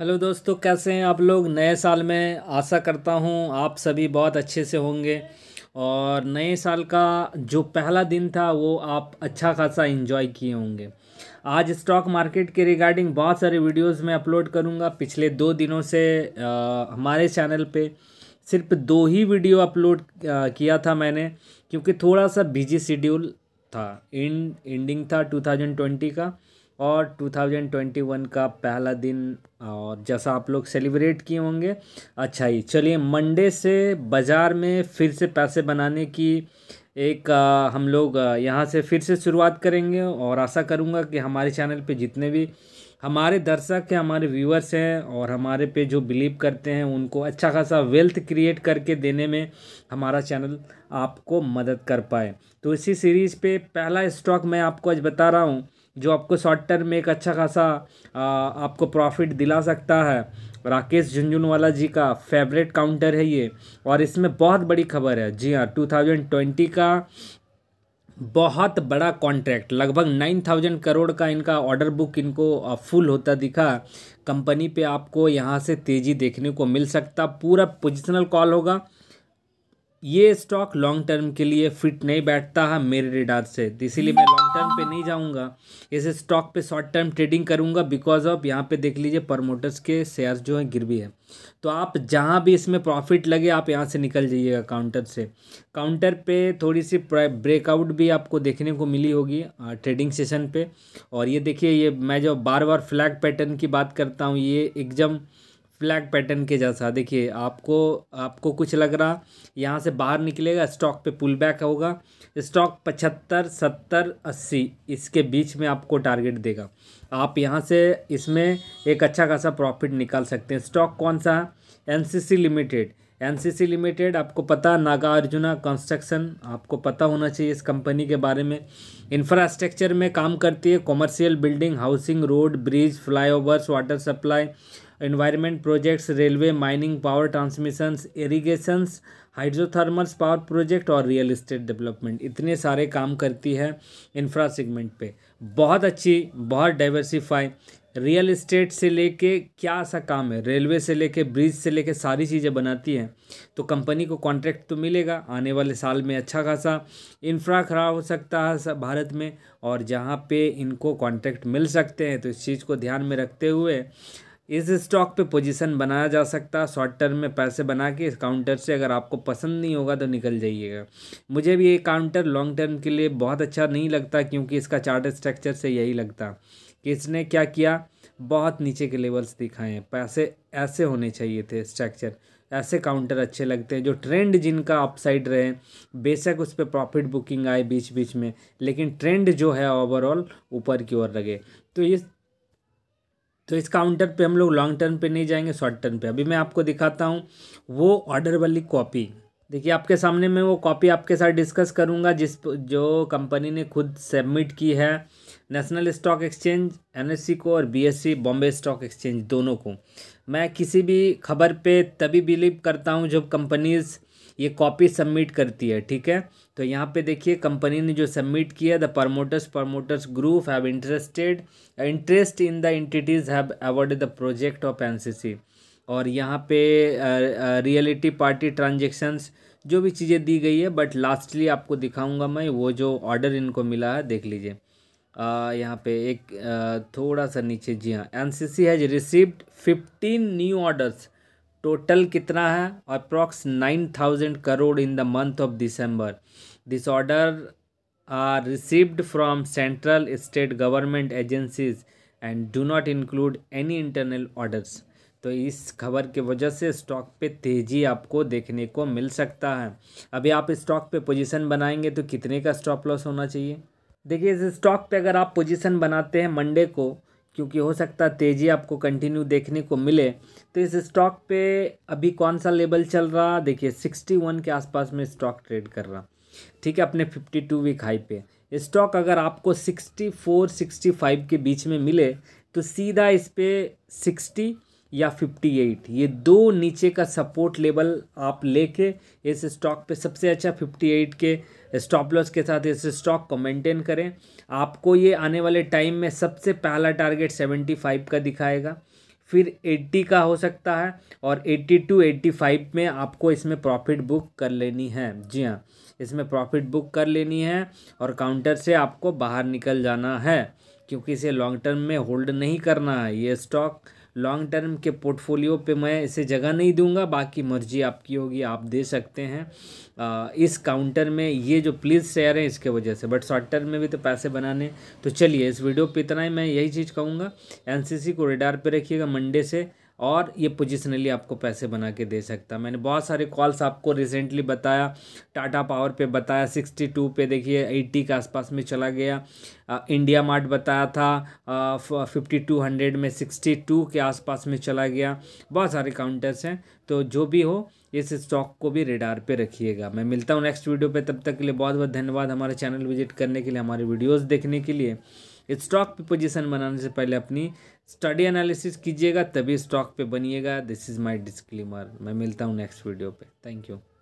hello दोस्तों कैसे हैं आप लोग नए साल में आशा करता हूं आप सभी बहुत अच्छे से होंगे और नए साल का जो पहला दिन था वो आप अच्छा खासा इन्जॉय किए होंगे आज स्टॉक मार्केट के रिगार्डिंग बहुत सारे वीडियोस मैं अपलोड करूंगा पिछले दो दिनों से आ, हमारे चैनल पे सिर्फ दो ही वीडियो अपलोड किया था मैंने क्योंकि थोड़ा सा बिजी शेड्यूल था एंड एंडिंग था टू का और 2021 का पहला दिन और जैसा आप लोग सेलिब्रेट किए होंगे अच्छा ही चलिए मंडे से बाज़ार में फिर से पैसे बनाने की एक आ, हम लोग यहाँ से फिर से शुरुआत करेंगे और आशा करूँगा कि हमारे चैनल पे जितने भी हमारे दर्शक हैं हमारे व्यूअर्स हैं और हमारे पे जो बिलीव करते हैं उनको अच्छा खासा वेल्थ क्रिएट करके देने में हमारा चैनल आपको मदद कर पाए तो इसी सीरीज़ पे पहला स्टॉक मैं आपको आज बता रहा हूँ जो आपको शॉर्ट टर्म में एक अच्छा खासा आ, आपको प्रॉफिट दिला सकता है राकेश झुंझुनवाला जी का फेवरेट काउंटर है ये और इसमें बहुत बड़ी खबर है जी हाँ ट्वेंटी का बहुत बड़ा कॉन्ट्रैक्ट लगभग नाइन थाउजेंड करोड़ का इनका ऑर्डर बुक इनको फुल होता दिखा कंपनी पे आपको यहाँ से तेज़ी देखने को मिल सकता पूरा पोजिशनल कॉल होगा ये स्टॉक लॉन्ग टर्म के लिए फिट नहीं बैठता है मेरे रिडार से इसीलिए मैं लॉन्ग टर्म पे नहीं जाऊंगा इस स्टॉक पे शॉर्ट टर्म ट्रेडिंग करूंगा बिकॉज ऑफ यहाँ पे देख लीजिए प्रमोटर्स के शेयर्स जो हैं गिर भी है तो आप जहाँ भी इसमें प्रॉफिट लगे आप यहाँ से निकल जाइएगा काउंटर से काउंटर पे थोड़ी सी ब्रेकआउट भी आपको देखने को मिली होगी ट्रेडिंग सेशन पर और ये देखिए ये मैं जो बार बार फ्लैग पैटर्न की बात करता हूँ ये एकदम फ्लैग पैटर्न के जैसा देखिए आपको आपको कुछ लग रहा यहाँ से बाहर निकलेगा स्टॉक पे पुल बैक होगा स्टॉक पचहत्तर सत्तर अस्सी इसके बीच में आपको टारगेट देगा आप यहाँ से इसमें एक अच्छा खासा प्रॉफिट निकाल सकते हैं स्टॉक कौन सा है एन लिमिटेड एन लिमिटेड आपको पता नागा अर्जुना कंस्ट्रक्शन आपको पता होना चाहिए इस कंपनी के बारे में इंफ्रास्ट्रक्चर में काम करती है commercial building housing road bridge flyovers water supply environment projects railway mining power transmissions irrigations hydrothermals power project और रियल इस्टेट डेवलपमेंट इतने सारे काम करती है इंफ्रा सेगमेंट पे बहुत अच्छी बहुत डाइवर्सिफाई रियल इस्टेट से लेके क्या सा काम है रेलवे से लेके ब्रिज से लेके सारी चीज़ें बनाती हैं तो कंपनी को कॉन्ट्रैक्ट तो मिलेगा आने वाले साल में अच्छा खासा इंफ्रा खड़ा हो सकता है भारत में और जहाँ पे इनको कॉन्ट्रैक्ट मिल सकते हैं तो इस चीज़ को ध्यान में रखते हुए इस स्टॉक पे पोजीशन बनाया जा सकता है शॉर्ट टर्म में पैसे बना के इस काउंटर से अगर आपको पसंद नहीं होगा तो निकल जाइएगा मुझे भी ये काउंटर लॉन्ग टर्म के लिए बहुत अच्छा नहीं लगता क्योंकि इसका चार्ट स्ट्रक्चर से यही लगता कि इसने क्या किया बहुत नीचे के लेवल्स दिखाए हैं पैसे ऐसे होने चाहिए थे स्ट्रक्चर ऐसे काउंटर अच्छे लगते हैं जो ट्रेंड जिनका अपसाइड रहे बेशक उस पर प्रॉफिट बुकिंग आए बीच बीच में लेकिन ट्रेंड जो है ओवरऑल ऊपर की ओर लगे तो इस तो इस काउंटर पे हम लोग लॉन्ग टर्म पे नहीं जाएंगे शॉर्ट टर्म पे अभी मैं आपको दिखाता हूँ वो ऑर्डर वाली कॉपी देखिए आपके सामने मैं वो कॉपी आपके साथ डिस्कस करूँगा जिस जो कंपनी ने खुद सबमिट की है नेशनल स्टॉक एक्सचेंज एन को और सी बॉम्बे स्टॉक एक्सचेंज दोनों को मैं किसी भी खबर पे तभी बिलीव करता हूँ जब कंपनीज़ ये कॉपी सबमिट करती है ठीक है तो यहाँ पे देखिए कंपनी ने जो सबमिट किया the promoters promoters group have interested interest in the entities have awarded the project of NCC और यहाँ पे रियलिटी पार्टी ट्रांजेक्शन्स जो भी चीज़ें दी गई है बट लास्टली आपको दिखाऊंगा मैं वो जो ऑर्डर इनको मिला है देख लीजिए यहाँ पे एक आ, थोड़ा सा नीचे जी हाँ N C C has received fifteen new orders total कितना है approx nine thousand crore in the month of December this order are received from central state government agencies and do not include any internal orders तो इस खबर के वजह से stock पे तेज़ी आपको देखने को मिल सकता है अभी आप स्टॉक पे पोजीशन बनाएंगे तो कितने का स्टॉप लॉस होना चाहिए देखिए इस स्टॉक पे अगर आप पोजीशन बनाते हैं मंडे को क्योंकि हो सकता है तेज़ी आपको कंटिन्यू देखने को मिले तो इस स्टॉक पे अभी कौन सा लेवल चल रहा देखिए सिक्सटी वन के आसपास में स्टॉक ट्रेड कर रहा ठीक है अपने फिफ्टी टू वीक हाई पे स्टॉक अगर आपको सिक्सटी फोर सिक्सटी फाइव के बीच में मिले तो सीधा इस पर सिक्सटी या 58 ये दो नीचे का सपोर्ट लेवल आप लेके इस स्टॉक पे सबसे अच्छा 58 के स्टॉप लॉस के साथ इस स्टॉक को मेंटेन करें आपको ये आने वाले टाइम में सबसे पहला टारगेट 75 का दिखाएगा फिर 80 का हो सकता है और 82 टू 85 में आपको इसमें प्रॉफिट बुक कर लेनी है जी हाँ इसमें प्रॉफिट बुक कर लेनी है और काउंटर से आपको बाहर निकल जाना है क्योंकि इसे लॉन्ग टर्म में होल्ड नहीं करना है ये स्टॉक लॉन्ग टर्म के पोर्टफोलियो पे मैं इसे जगह नहीं दूंगा बाकी मर्जी आपकी होगी आप दे सकते हैं आ, इस काउंटर में ये जो प्लीज शेयर है इसके वजह से बट शॉर्ट टर्म में भी तो पैसे बनाने तो चलिए इस वीडियो पर इतना ही मैं यही चीज़ कहूँगा एन को रेडार पर रखिएगा मंडे से और ये पोजिशनली आपको पैसे बना के दे सकता मैंने बहुत सारे कॉल्स आपको रिसेंटली बताया टाटा पावर पे बताया सिक्सटी टू पे देखिए एट्टी के आसपास में चला गया आ, इंडिया मार्ट बताया था फिफ्टी टू हंड्रेड में सिक्सटी टू के आसपास में चला गया बहुत सारे काउंटर्स हैं तो जो भी हो इस स्टॉक को भी रेडार पे रखिएगा मैं मिलता हूँ नेक्स्ट वीडियो पे तब तक के लिए बहुत बहुत धन्यवाद हमारे चैनल विजिट करने के लिए हमारे वीडियोज़ देखने के लिए स्टॉक पे पोजीशन बनाने से पहले अपनी स्टडी एनालिसिस कीजिएगा तभी स्टॉक पे बनिएगा दिस इज़ माय डिस्क्लेमर मैं मिलता हूँ नेक्स्ट वीडियो पे थैंक यू